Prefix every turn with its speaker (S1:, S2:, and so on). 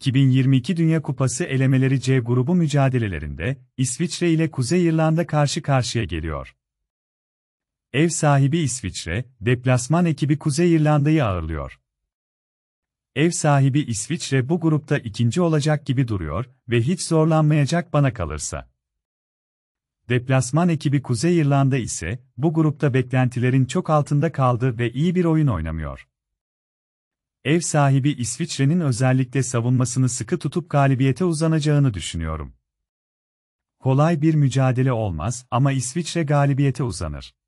S1: 2022 Dünya Kupası elemeleri C grubu mücadelelerinde İsviçre ile Kuzey İrlanda karşı karşıya geliyor. Ev sahibi İsviçre, deplasman ekibi Kuzey İrlanda'yı ağırlıyor. Ev sahibi İsviçre bu grupta ikinci olacak gibi duruyor ve hiç zorlanmayacak bana kalırsa. Deplasman ekibi Kuzey İrlanda ise bu grupta beklentilerin çok altında kaldı ve iyi bir oyun oynamıyor ev sahibi İsviçre'nin özellikle savunmasını sıkı tutup galibiyete uzanacağını düşünüyorum. Kolay bir mücadele olmaz ama İsviçre galibiyete uzanır.